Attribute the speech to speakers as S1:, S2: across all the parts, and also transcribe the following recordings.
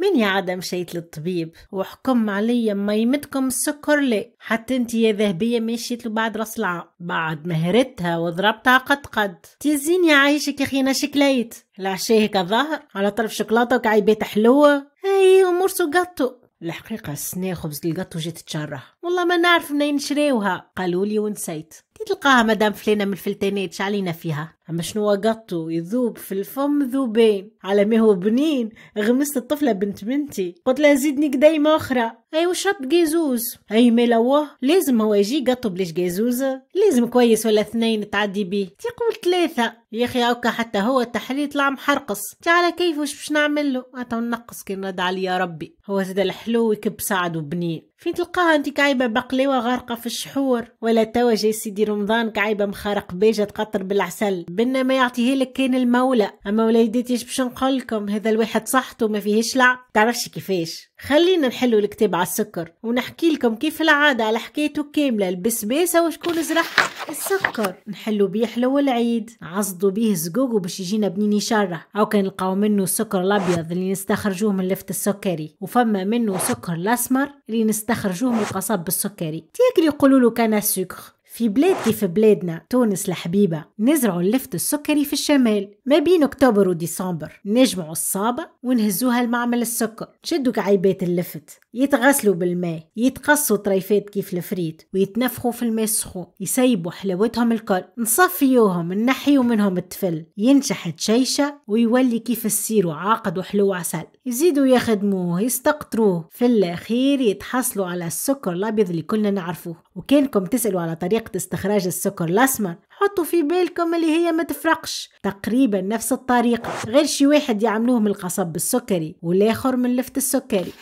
S1: من يا عدم مشيت للطبيب وحكم عليا ما يمدكم السكر لي حتى انت يا ذهبية مشيت له بعد راس العام بعد مهرتها وضربتها قد قد تزين يا عايشك يا خينا شكليت العشاء هيك ظهر على طرف شوكولاتة وكعيبات حلوة هي ومرسو قطو الحقيقة السنة خبز القط وجيت تشره والله ما نعرف منين شريوها قالوا لي ونسيت تلقاها مدام فلانة من الفلتانات شعلينا فيها أما شنو قطو يذوب في الفم ذوبين على ما هو بنين غمست الطفلة بنت بنتي قلت لها زيدني قديمة أخرى أي وشرب جيزوز أي ملوه لازم هو يجي قطو بليش جيزوز لازم كويس ولا اثنين تعدي بيه تقول ثلاثة يا أخي أوكا حتى هو التحليل طلع محرقص تي على كيف وش باش نعمل له أتو نقص كي نرد علي يا ربي هو زاد الحلو يكب سعد وبنين فين تلقاها انت كعيبه بقليوه غارقه في الشحور ولا توا جاي سيدي رمضان كعيبه مخارق بيجه تقطر بالعسل بنا ما يعطيه لك كان المولى اما وليداتيش باش نقولكم هذا الواحد صحته ما فيهش لعب تعرفش كيفاش خلينا نحلو الكتاب على السكر ونحكي لكم كيف العاده على حكايته كامله البسباسه وشكون زرعها السكر نحلو بيه حلو العيد عصدوا بيه زقوق باش يجينا بنين يشرح او كان نلقاو منه السكر الابيض اللي نستخرجوه من لفت السكري وفما منه سكر الاسمر اللي نستخرجوه من القصب السكري تياك يقولوا له كان السكر في بلاد كيف بلادنا تونس الحبيبة نزرعوا اللفت السكري في الشمال ما بين أكتوبر وديسمبر نجمعوا الصابة ونهزوها لمعمل السكر نشدوا كعيبات اللفت يتغسلوا بالماء يتقصوا طريفات كيف الفريت ويتنفخوا في الماء السخون يسيبوا حلاوتهم الكل نصفيوهم نحيو منهم التفل ينشح تشيشة ويولي كيف السير عاقد وحلو عسل يزيدوا يخدموه يستقطروه في الأخير يتحصلوا على السكر الأبيض اللي كلنا نعرفوه وكانكم تسألوا على طريقة استخراج السكر الأسمر حطوا في بالكم اللي هي ما تفرقش تقريبا نفس الطريقة غير شي واحد يعملوه من القصب السكري والآخر من لفت السكري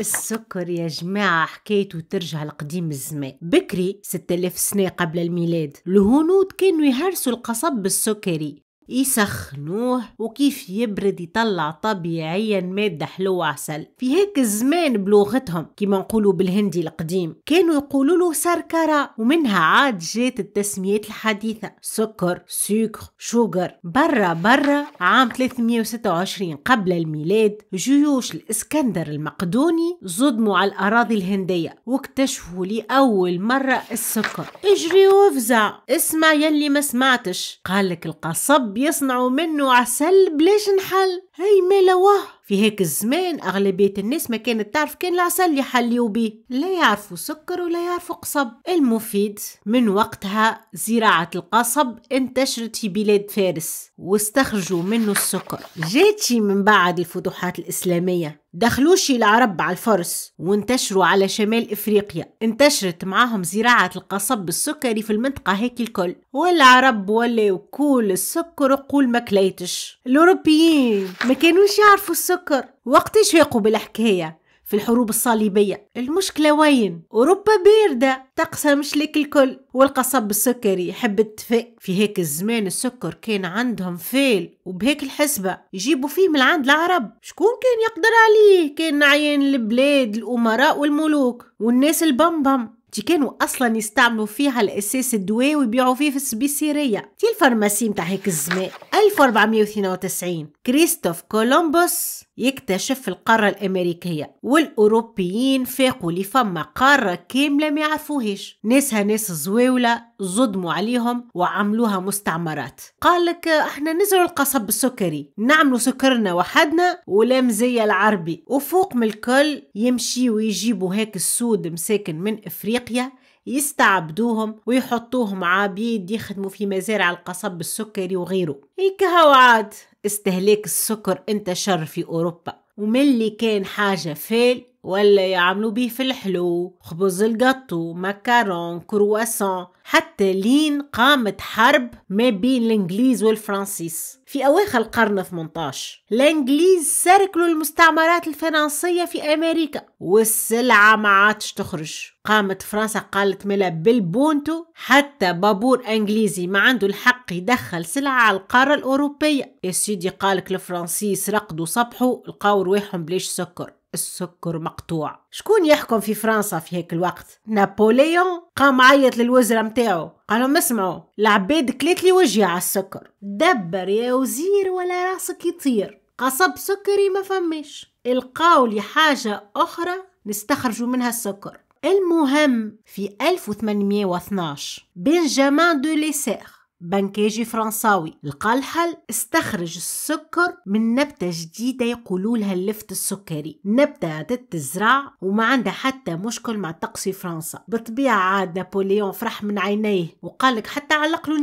S1: السكر يا جماعة حكايته ترجع لقديم الزمان بكري 6000 سنة قبل الميلاد الهنود كانوا يهرسوا القصب السكري يسخنوه وكيف يبرد يطلع طبيعيا مادة حلوة عسل في هيك الزمان بلغتهم كما نقولوا بالهندي القديم كانوا يقولوا له سركرة ومنها عاد جات التسميات الحديثة سكر سكر شوغر برا برا عام 326 قبل الميلاد جيوش الإسكندر المقدوني زدموا على الأراضي الهندية واكتشفوا لأول مرة السكر اجري وافزع اسمع يلي ما سمعتش قالك القصب بيصنعوا منه عسل بليش نحل هاي ما لواه في هيك الزمان أغلبية الناس ما كانت تعرف كان العسل يحليو بيه لا يعرفوا سكر ولا يعرفوا قصب المفيد من وقتها زراعة القصب انتشرت في بلاد فارس واستخرجوا منه السكر جاتشي من بعد الفتوحات الإسلامية دخلوش العرب على الفرس وانتشروا على شمال افريقيا انتشرت معاهم زراعة القصب بالسكري في المنطقة هيك الكل والعرب ولا كول السكر وقول ما كليتش الاوروبيين ما كانوش يعرفوا السكر وقت شاقوا بالحكايه في الحروب الصليبية المشكلة وين أوروبا باردة طقسها مش لك الكل والقصب السكري يحب الدفاء في هيك الزمان السكر كان عندهم فيل وبهيك الحسبة يجيبوا فيه من عند العرب شكون كان يقدر عليه كان عيان البلاد الأمراء والملوك والناس البمبم دي كانوا اصلا يستعملوا فيها الاساس الدواء ويبيعوا فيه في السبيسيريه دي الفارماسي متاع هيك الزمان 1492 كريستوف كولومبوس يكتشف القارة الأمريكية والأوروبيين فاقوا لفما فما قارة كاملة ما يعرفوهاش ناسها ناس زويولة صدموا عليهم وعملوها مستعمرات قالك احنا نزرعوا القصب السكري نعملوا سكرنا وحدنا ولا مزية العربي وفوق من الكل يمشي ويجيبوا هيك السود مساكن من افريقيا يستعبدوهم ويحطوهم عبيد يخدموا في مزارع القصب بالسكري وغيره هيك عاد استهلاك السكر انتشر في أوروبا وملي كان حاجة فيل ولا يعملوا بيه في الحلو خبز القطو مكرون كرواسون حتى لين قامت حرب ما بين الانجليز والفرنسيس في اواخر القرن 18 الانجليز سرقوا المستعمرات الفرنسيه في امريكا والسلعه ما عادش تخرج قامت فرنسا قالت ملا بالبونتو حتى بابور انجليزي ما عنده الحق يدخل سلعه على القاره الاوروبيه السيدي قالك الفرنسيس رقدوا صبحوا لقاو رواحهم بليش سكر السكر مقطوع شكون يحكم في فرنسا في هيك الوقت نابوليون قام عيط للوزراء متاعو قالهم اسمعوا العبيد كليت لي وجهي على السكر دبر يا وزير ولا راسك يطير قصب سكري ما فمش القاو لي حاجة أخرى نستخرجوا منها السكر المهم في 1812 بنجامان دو ليسير بنكاجي فرنساوي لقى الحل استخرج السكر من نبتة جديدة يقولوا لها اللفت السكري نبتة تتزرع وما عندها حتى مشكل مع تقصي فرنسا بطبيعة عاد نابليون فرح من عينيه وقالك حتى علق له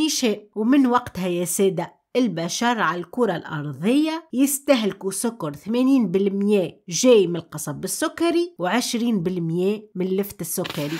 S1: ومن وقتها يا سادة البشر على الكرة الأرضية يستهلكوا سكر 80% جاي من القصب السكري و20% من اللفت السكري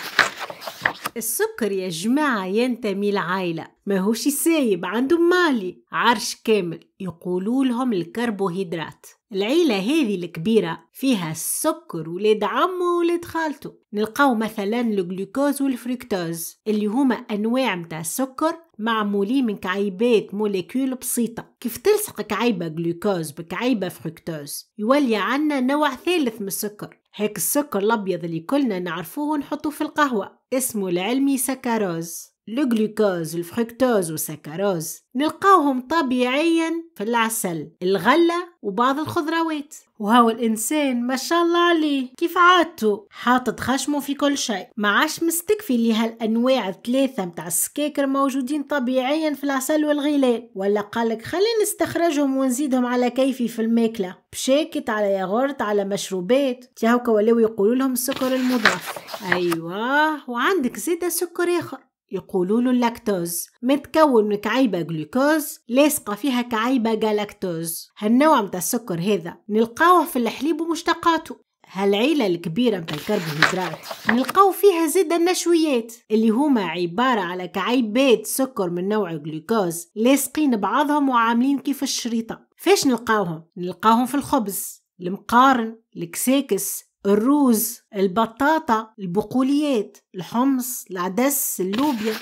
S1: السكر يا جماعة ينتمي لعائلة ماهوش سايب عنده مالي عرش كامل يقولوا لهم الكربوهيدرات العيلة هذه الكبيرة فيها السكر ولاد عمه ولاد خالته نلقاو مثلا الجلوكوز والفريكتوز اللي هما أنواع متاع السكر معمولين من كعيبات موليكول بسيطة كيف تلصق كعيبة جلوكوز بكعيبة فركتوز يولي عنا نوع ثالث من السكر هيك السكر الأبيض اللي كلنا نعرفوه نحطوه في القهوة اسمه العلمي سكروز الجلوكوز الفركتوز والسكروز نلقاهم طبيعيا في العسل الغلة وبعض الخضروات وهو الإنسان ما شاء الله عليه كيف عادته حاطط خشمه في كل شيء ما عاش مستكفي لي هالأنواع الثلاثة متاع السكاكر موجودين طبيعيا في العسل والغلال ولا قالك خلينا نستخرجهم ونزيدهم على كيفي في الماكلة بشاكت على ياغورت على مشروبات تيهو ولاو يقولوا لهم السكر المضاف أيوة وعندك زيادة سكر آخر يقولوا له اللاكتوز متكون من كعيبة جلوكوز لاصقة فيها كعيبة جالاكتوز هالنوع متاع السكر هذا نلقاوه في الحليب ومشتقاته هالعيلة الكبيرة متاع الكربوهيدرات نلقاو فيها زيد النشويات اللي هما عبارة على كعيبات سكر من نوع جلوكوز لاصقين بعضهم وعاملين كيف الشريطة فاش نلقاوهم؟ نلقاوهم في الخبز المقارن الكساكس الروز البطاطا البقوليات الحمص العدس اللوبيا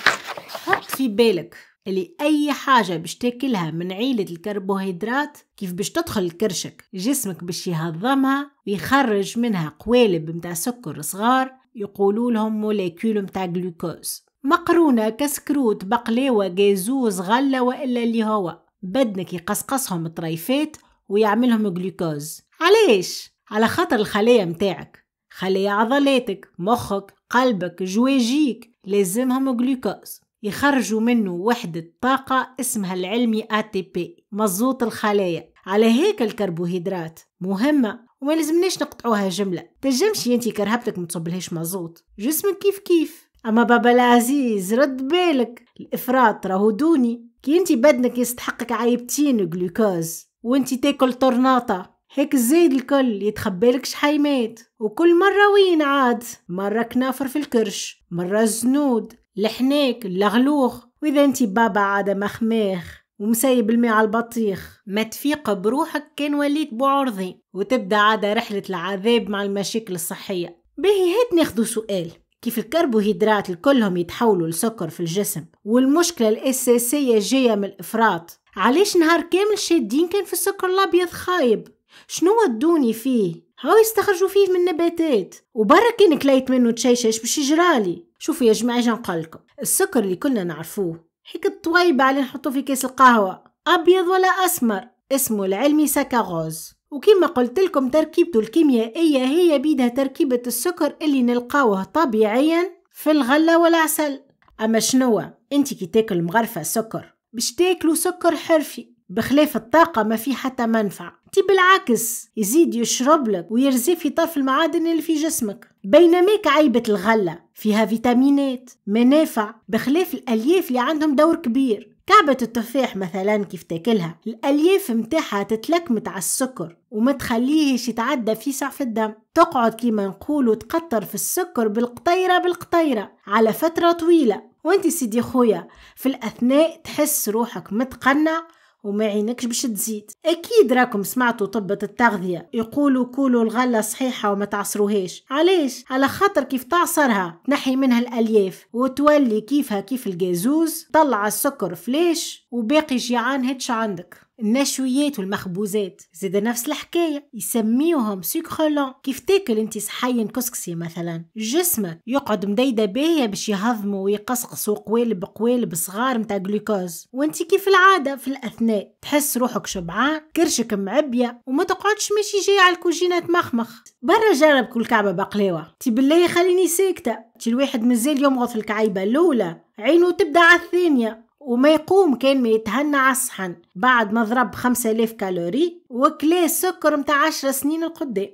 S1: حط في بالك اللي أي حاجة باش تاكلها من عيلة الكربوهيدرات كيف باش تدخل لكرشك جسمك باش يهضمها ويخرج منها قوالب متاع سكر صغار يقولوا لهم موليكول متاع جلوكوز مقرونة كسكروت بقلاوة جازوز غلة وإلا اللي هو بدنك يقصقصهم طريفات ويعملهم جلوكوز علاش على خاطر الخلايا متاعك خلايا عضلاتك مخك قلبك جواجيك لازمهم جلوكوز يخرجوا منه وحدة طاقة اسمها العلمي ATP مزوط الخلايا على هيك الكربوهيدرات مهمة وما لازمناش نقطعوها جملة تجمش انتي كرهبتك متصبلهاش مزوط جسمك كيف كيف اما بابا العزيز رد بالك الافراط راهو دوني كي انتي بدنك يستحقك عيبتين جلوكوز وانتي تاكل طرناطة هيك الزيد الكل يتخبلك مات وكل مرة وين عاد مرة كنافر في الكرش مرة الزنود الحناك اللغلوخ وإذا انتي بابا عاد مخماخ ومسيب الماء على البطيخ ما تفيق بروحك كان وليت بعرضي وتبدا عادة رحلة العذاب مع المشاكل الصحية باهي هات ناخدو سؤال كيف الكربوهيدرات الكلهم يتحولوا لسكر في الجسم والمشكلة الأساسية جاية من الإفراط علاش نهار كامل شادين كان في السكر الأبيض خايب شنو ودوني فيه هاو يستخرجوا فيه من نباتات وبرا كان كليت منه تشيشش باش يجرالي شوفوا يا جماعه اجي نقلكم السكر اللي كلنا نعرفوه هيك الطويبة اللي نحطوه في كاس القهوة أبيض ولا أسمر اسمه العلمي ساكاغوز وكما قلت لكم تركيبته الكيميائية هي بيدها تركيبة السكر اللي نلقاوه طبيعيا في الغلة والعسل أما شنو أنت كي تاكل مغرفة سكر باش تاكلوا سكر حرفي بخلاف الطاقة ما في حتى منفع تي بالعكس يزيد يشرب لك ويرزي في طرف المعادن اللي في جسمك بينما كعيبة الغلة فيها فيتامينات منافع بخلاف الألياف اللي عندهم دور كبير كعبة التفاح مثلا كيف تاكلها الألياف متاعها تتلكمت على السكر وما تخليهش يتعدى في سعف الدم تقعد كيما نقول تقطر في السكر بالقطيرة بالقطيرة على فترة طويلة وانت سيدي خويا في الأثناء تحس روحك متقنع وما عينكش باش تزيد اكيد راكم سمعتوا طبة التغذية يقولوا كولوا الغلة صحيحة وما تعصروهاش علاش على خاطر كيف تعصرها تنحي منها الالياف وتولي كيفها كيف الجازوز طلع السكر فليش وباقي جيعان هيتش عندك النشويات والمخبوزات زاد نفس الحكاية يسميوهم سكرولون كيف تاكل انت صحيين كسكسي مثلا جسمك يقعد مديدة باهية باش يهضمو ويقصقص قوالب قوالب صغار متاع جلوكوز وانت كيف العادة في الأثناء تحس روحك شبعان كرشك معبية وما تقعدش ماشي جاي على الكوجينة تمخمخ برا جرب كل كعبة بقلاوة تي بالله خليني ساكتة تي الواحد مازال يمغط في الكعيبة الأولى عينو تبدا على الثانية وما يقوم كان ما يتهنى على الصحن بعد ما ضرب 5000 كالوري وكلاه سكر متاع 10 سنين القدام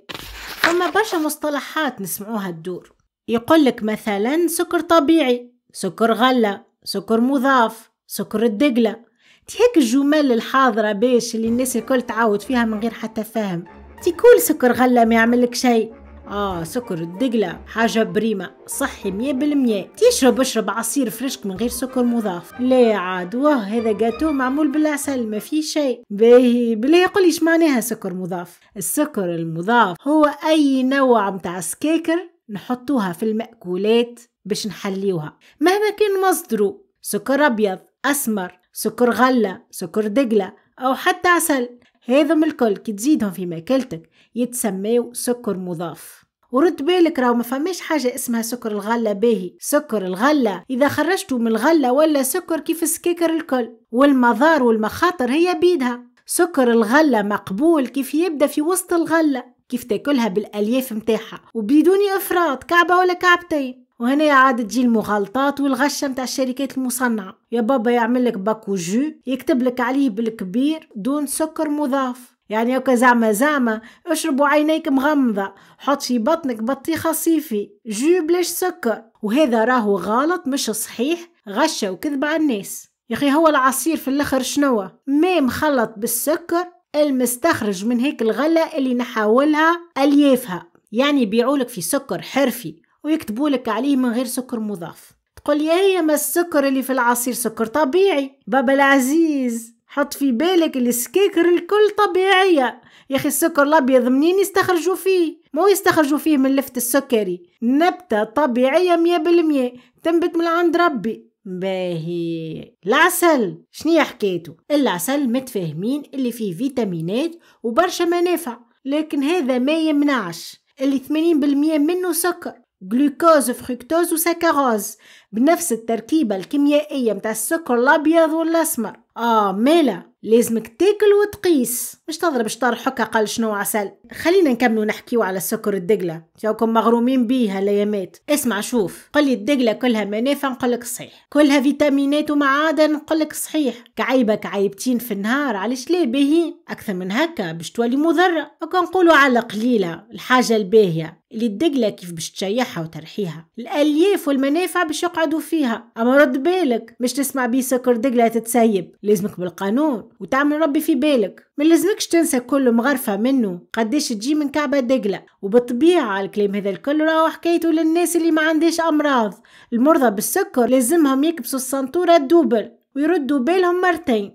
S1: فما برشا مصطلحات نسمعوها الدور يقولك مثلا سكر طبيعي سكر غلة سكر مضاف سكر الدقلة تي هيك الجمل الحاضرة باش اللي الناس الكل تعاود فيها من غير حتى فهم تي كل سكر غلة ما يعملك شيء اه سكر الدقلة حاجة بريمة صحي مية بالمية تشرب اشرب عصير فريشك من غير سكر مضاف لا عاد واه هذا جاتو معمول بالعسل ما في شيء باهي بالله ايش معناها سكر مضاف السكر المضاف هو اي نوع متاع سكاكر نحطوها في المأكولات باش نحليوها مهما كان مصدره سكر ابيض اسمر سكر غلة سكر دقلة او حتى عسل هذم الكل كي تزيدهم في ماكلتك يتسميو سكر مضاف ورد بالك راهو ما فماش حاجة اسمها سكر الغلة باهي سكر الغلة إذا خرجته من الغلة ولا سكر كيف السكاكر الكل والمضار والمخاطر هي بيدها سكر الغلة مقبول كيف يبدأ في وسط الغلة كيف تاكلها بالألياف متاعها وبدون إفراط كعبة ولا كعبتين وهنا عاد تجي المغالطات والغشه نتاع الشركات المصنعه يا بابا يعمل لك باكو جو يكتب لك عليه بالكبير دون سكر مضاف يعني هكا زعما زعما اشربوا عينيك مغمضة حط في بطنك بطيخة صيفي جو بلاش سكر وهذا راهو غلط مش صحيح غشة وكذب على الناس يا اخي هو العصير في الاخر شنو ما مخلط بالسكر المستخرج من هيك الغلة اللي نحاولها اليافها يعني بيعولك في سكر حرفي ويكتبوا لك عليه من غير سكر مضاف تقول يا هي ما السكر اللي في العصير سكر طبيعي بابا العزيز حط في بالك السكيكر الكل طبيعية يا اخي السكر الابيض منين يستخرجوا فيه مو يستخرجوا فيه من لفت السكري نبتة طبيعية مية بالمية تنبت من عند ربي باهي العسل شنو حكايته العسل متفاهمين اللي فيه فيتامينات وبرشا منافع لكن هذا ما يمنعش اللي 80% منه سكر glucose, fructose ou saccharose. بنفس التركيبة الكيميائية متاع السكر الأبيض والأسمر آه مالا لازمك تاكل وتقيس مش تضرب شطار حكا قال شنو عسل خلينا نكملوا نحكيو على السكر الدقلة راكم مغرومين بيها ليامات اسمع شوف قل لي الدقلة كلها منافع نقولك صحيح كلها فيتامينات ومعادن نقولك صحيح كعيبة كعيبتين في النهار علاش لا باهي أكثر من هكا باش تولي مضرة هكا نقولوا على قليلة الحاجة الباهية اللي الدقلة كيف باش تشيحها وترحيها الألياف والمنافع باش يقعد يقعدوا فيها أما رد بالك مش تسمع بيه سكر دجلة تتسيب لازمك بالقانون وتعمل ربي في بالك ما لازمكش تنسى كل مغرفة منه قديش تجي من كعبة دجلة وبالطبيعة الكلام هذا الكل راهو حكايته للناس اللي ما عندهاش أمراض المرضى بالسكر لازمهم يكبسوا السنطورة الدوبل ويردوا بالهم مرتين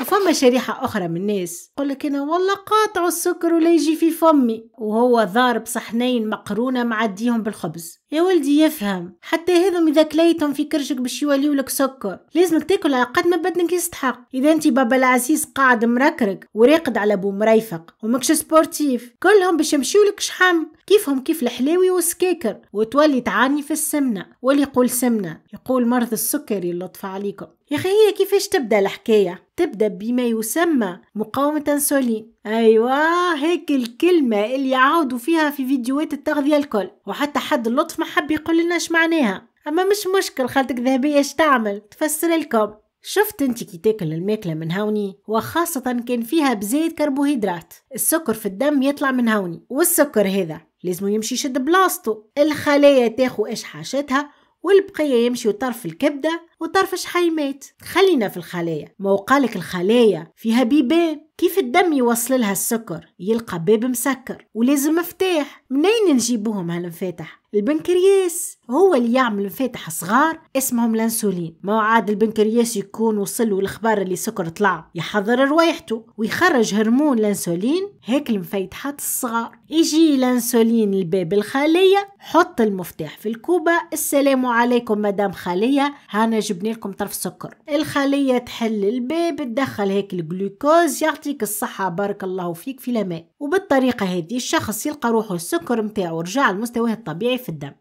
S1: وفما شريحة أخرى من الناس يقول لك أنا والله قاطع السكر ولا يجي في فمي وهو ضارب صحنين مقرونة معديهم بالخبز يا ولدي يفهم حتى هذم إذا كليتهم في كرشك باش يوليو لك سكر لازمك تاكل على قد ما بدنك يستحق إذا أنت بابا العزيز قاعد مركرك وراقد على بو مريفق وماكش سبورتيف كلهم باش يمشيو لك شحم كيفهم كيف الحلاوي والسكاكر وتولي تعاني في السمنة واللي يقول سمنة يقول مرض السكري اللطف عليكم يا أخي هي كيفاش تبدأ الحكاية؟ تبدأ بما يسمى مقاومة أنسولين أيوة هيك الكلمة اللي يعاودوا فيها في فيديوهات التغذية الكل وحتى حد اللطف ما حب يقول لنا اش معناها أما مش مشكل خالتك ذهبية اش تعمل تفسر لكم شفت انت كي تاكل الماكله من هوني وخاصه كان فيها بزايد كربوهيدرات السكر في الدم يطلع من هوني والسكر هذا لازم يمشي يشد بلاصتو الخلايا تاخو اش حاشتها والبقيه يمشي طرف الكبده وطرف شحال مات خلينا في الخلايا ما وقالك الخلايا فيها بيبان كيف الدم يوصل لها السكر يلقى باب مسكر ولازم مفتاح منين نجيبوهم هالمفاتح البنكرياس هو اللي يعمل مفاتح صغار اسمهم الانسولين ما عاد البنكرياس يكون وصل الاخبار اللي سكر طلع يحضر روايحته ويخرج هرمون الانسولين هيك المفاتحات الصغار يجي الانسولين لباب الخليه حط المفتاح في الكوبه السلام عليكم مدام خليه هانا جبنا لكم طرف سكر الخليه تحل الباب تدخل هيك الجلوكوز يعطيك الصحه بارك الله فيك في الماء وبالطريقه هذه الشخص يلقى روحه السكر متاعو رجع لمستواه الطبيعي في الدم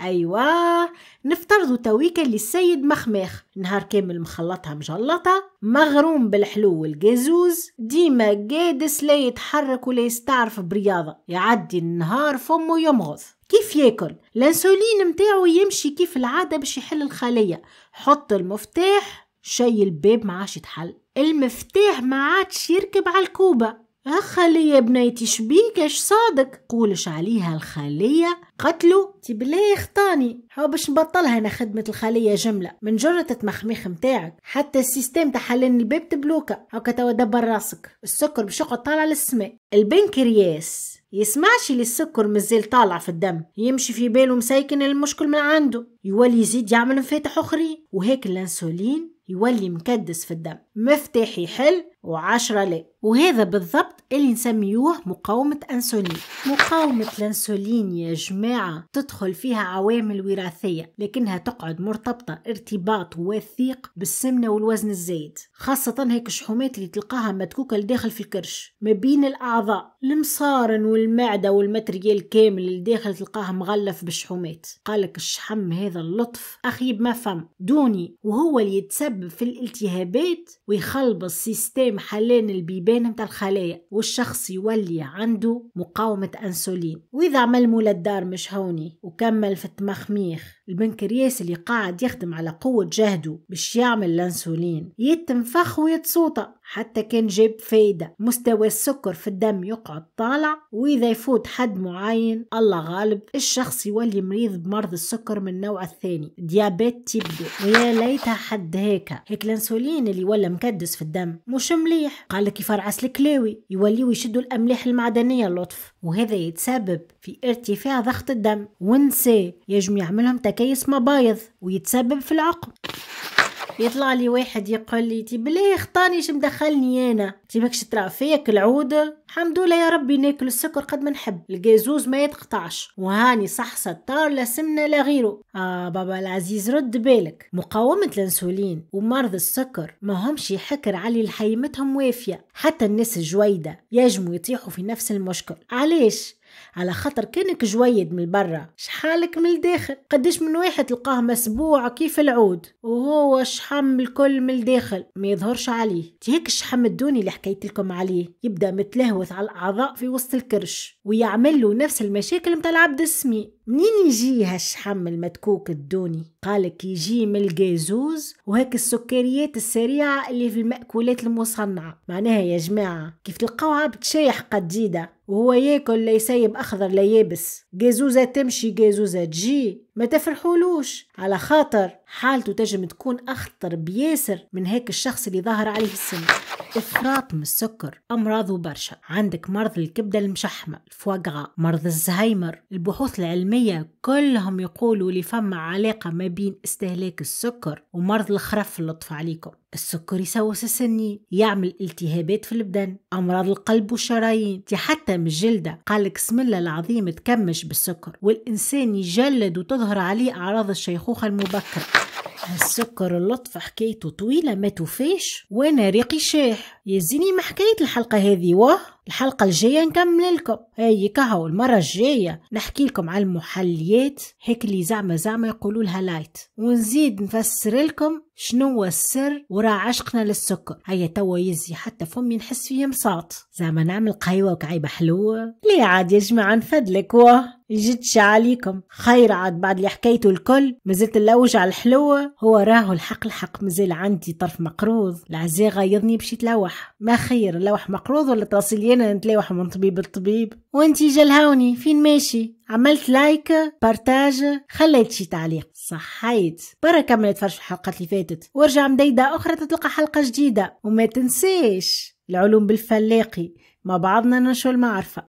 S1: أيوا نفترض تويكا للسيد مخماخ نهار كامل مخلطها مجلطة مغروم بالحلو والجزوز ديما قادس لا يتحرك ولا يستعرف برياضة يعدي النهار فمه يمغض كيف ياكل لانسولين متاعو يمشي كيف العادة باش يحل الخلية حط المفتاح شي الباب ما عادش يتحل المفتاح ما عادش يركب على الكوبة أخلي يا بنيتي اش صادق قولش عليها الخلية قتلو تي بالله خطاني هو باش نبطلها انا خدمة الخلية جملة من جرة المخميخ متاعك حتى السيستم تاع الباب تبلوكا هاكا توا دبر راسك السكر باش يقعد طالع للسماء البنكرياس يسمعش اللي السكر مازال طالع في الدم يمشي في باله مسيكن المشكل من عنده يولي يزيد يعمل مفاتح اخرين وهيك الانسولين يولي مكدس في الدم مفتاح يحل وعشرة لا وهذا بالضبط اللي نسميوه مقاومة أنسولين مقاومة الأنسولين يا جماعة تدخل فيها عوامل وراثية لكنها تقعد مرتبطة ارتباط وثيق بالسمنة والوزن الزايد خاصة هيك الشحومات اللي تلقاها متكوكة لداخل في الكرش ما بين الأعضاء المصارن والمعدة والماتريال كامل اللي داخل تلقاها مغلف بالشحومات قالك الشحم هذا اللطف أخيب ما فم دوني وهو اللي يتسبب في الالتهابات ويخلب السيستم حلان البيبان الجين متاع الخلايا والشخص يولي عنده مقاومة أنسولين وإذا عمل مولد دار مش هوني وكمل في التمخميخ البنكرياس اللي قاعد يخدم على قوة جهده باش يعمل الأنسولين يتنفخ ويتصوطى حتى كان جاب فايدة مستوى السكر في الدم يقعد طالع وإذا يفوت حد معين الله غالب الشخص يولي مريض بمرض السكر من النوع الثاني ديابيت تبدو ويا ليتها حد هيك هيك الأنسولين اللي ولا مكدس في الدم مش مليح قال لك ظهر عسل كلاوي يوليو يشدوا الأملاح المعدنية اللطف وهذا يتسبب في ارتفاع ضغط الدم ونسى يجم يعملهم تكيس مبايض ويتسبب في العقم يطلع لي واحد يقول لي تي بلي خطانيش مدخلني انا تي ماكش ترا فيك العود الحمد لله يا ربي ناكل السكر قد ما نحب الجازوز ما يتقطعش وهاني صح ستار لا سمنه لا غيره اه بابا العزيز رد بالك مقاومه الانسولين ومرض السكر ما همش يحكر علي الحيمتهم وافيه حتى الناس الجويده يجموا يطيحوا في نفس المشكل علاش على خاطر كانك جويد من برا شحالك من الداخل قديش من واحد تلقاه مسبوع كيف العود وهو شحم الكل من الداخل ما يظهرش عليه هيك الشحم الدوني اللي حكيت لكم عليه يبدا متلهوث على الاعضاء في وسط الكرش ويعمل له نفس المشاكل متاع العبد السمي منين يجي هالشحم المدكوك الدوني؟ قالك يجي من الجازوز وهيك السكريات السريعة اللي في المأكولات المصنعة معناها يا جماعة كيف تلقاو عبد شايح قديدة وهو ياكل لا يسيب أخضر لا يابس جازوزة تمشي جازوزة تجي ما تفرحولوش على خاطر حالته تجم تكون أخطر بياسر من هيك الشخص اللي ظهر عليه السن إفراط من السكر أمراضه برشا عندك مرض الكبدة المشحمة الفواقعة مرض الزهايمر البحوث العلمية كلهم يقولوا لي فما علاقة ما بين استهلاك السكر ومرض الخرف اللطف عليكم السكر يسوس السنين يعمل التهابات في البدن امراض القلب والشرايين حتى من الجلده قالك اسم الله العظيم تكمش بالسكر والانسان يجلد وتظهر عليه اعراض الشيخوخه المبكره السكر اللطف حكايته طويلة ما توفيش وانا ريقي شاح يزيني ما حكاية الحلقة هذه واه الحلقة الجاية نكمل لكم هاي كهو المرة الجاية نحكي لكم على المحليات هيك اللي زعما زعما يقولولها لايت ونزيد نفسر لكم شنو السر وراء عشقنا للسكر هيا توا يزي حتى فمي نحس فيه مصاط زعما نعمل قهيوه وكعيبه حلوه ليه عاد يا جماعه نفدلك واه يجدش عليكم خير عاد بعد اللي حكيته الكل مازلت نلوج على الحلوة هو راهو الحق الحق مازال عندي طرف مقروض العزي غيظني باش يتلوح ما خير اللوح مقروض ولا انا نتلوح من طبيب لطبيب وانتي جلهوني فين ماشي عملت لايك بارتاج خليت شي تعليق صحيت برا كمل تفرج في الحلقات اللي فاتت وارجع مديدة أخرى تتلقى حلقة جديدة وما تنسيش العلوم بالفلاقي مع بعضنا ننشر المعرفة